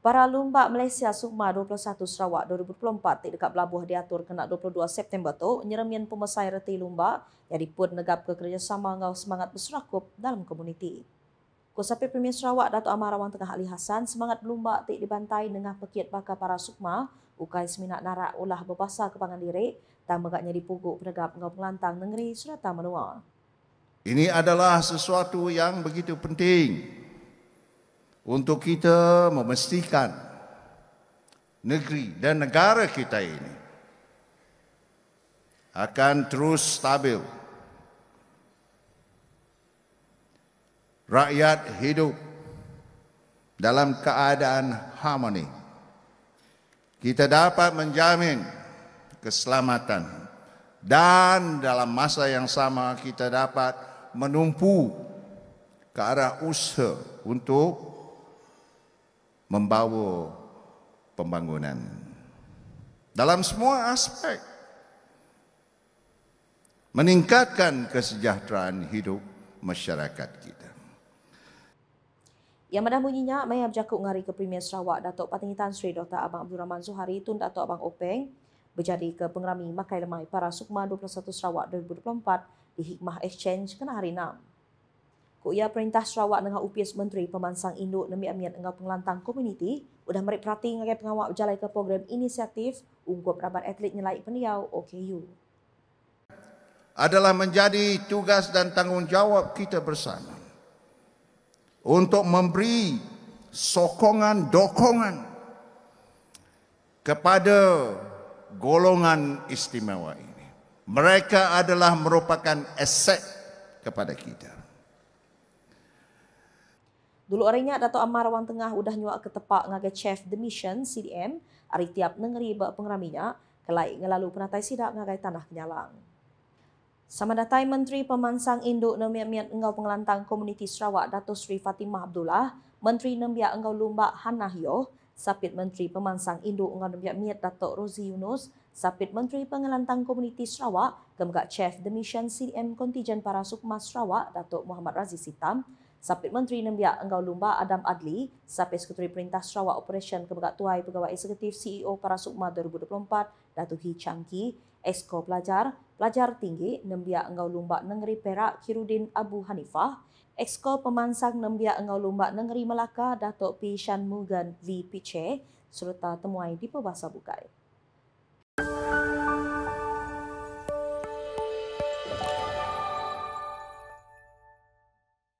Para Paralumbak Malaysia Sukma 21 Sarawak 2024 tik dekat Pelabuh diatur kena 22 September tu nyeremian pemesai reti lumba yang dipun negap ke kerjasama ngau semangat berserakup dalam komuniti. Kusapi Premier Sarawak Datuk Amar Rawang Tengah Ali Hasan semangat berlumba tik dibantai dengan pekiat bakar para Sukma ukai seminat narak ulah berbahasa ke pangan diri dan mengatnya dipuguk penegap ngau pengelantang negeri Surata menua. Ini adalah sesuatu yang begitu penting untuk kita memastikan negeri dan negara kita ini akan terus stabil. Rakyat hidup dalam keadaan harmoni. Kita dapat menjamin keselamatan dan dalam masa yang sama kita dapat menumpu ke arah usaha untuk membawa pembangunan dalam semua aspek meningkatkan kesejahteraan hidup masyarakat kita. Yang mendah bunyinya, Maya berjakut ngari ke Premier Sarawak, Datuk Patengi Tan Sri Dr. Abang Abdul Rahman Zuhari, Tun Datuk Abang Openg, berjadi ke pengerami Makai Lemai para Sukma 21 Sarawak 2024 di Hikmah Exchange kena hari 6 ku ia perintah Sarawak dengan UPS Menteri Pemansang Induk Nemi Amian dengan penglantang komuniti sudah merik perhati ngakai pengawal berjalan ke program inisiatif ungkup rabat atlet nyelai peniau OKU. Adalah menjadi tugas dan tanggungjawab kita bersama untuk memberi sokongan, dokongan kepada golongan istimewa ini. Mereka adalah merupakan aset kepada kita. Dulu orang ingat Dato' Ammar Wang Tengah udah nyuak ke tepak ngagai chef The Mission CDM hari tiap negeri berpengerah minyak kelaik ngelalu penatai sidak ngagai tanah kenyalang. Sama datai Menteri Pemansang Induk Nemiat-Miat Engau Pengelantang Komuniti Sarawak Dato' Sri Fatimah Abdullah, Menteri Nembiak Engau Lumba Hanah Yoh, Sapit Menteri Pemansang Induk Engau Nemiat-Miat Dato' Rozi Yunus, Sapit Menteri Pengelantang Komuniti Sarawak, Kemgak Chef The Mission CDM Kontijen Para Sukma Sarawak Dato' Muhammad Razi Sitam, Sapit Menteri Nembiak Enggau Lumba Adam Adli, Sapit Sekretari Perintah Sarawak Operation Kebegak Tuai Pegawai Eksekutif CEO Parasukma 2024, Datuk Hi Changki, Esko Pelajar, Pelajar Tinggi Nembiak Enggau Lumba Negeri Perak Kirudin Abu Hanifah, Exko Pemansang Nembiak Enggau Lumba Negeri Melaka Datuk P. Shanmugan V. Piche, serta temuai di Pebasa Bukai.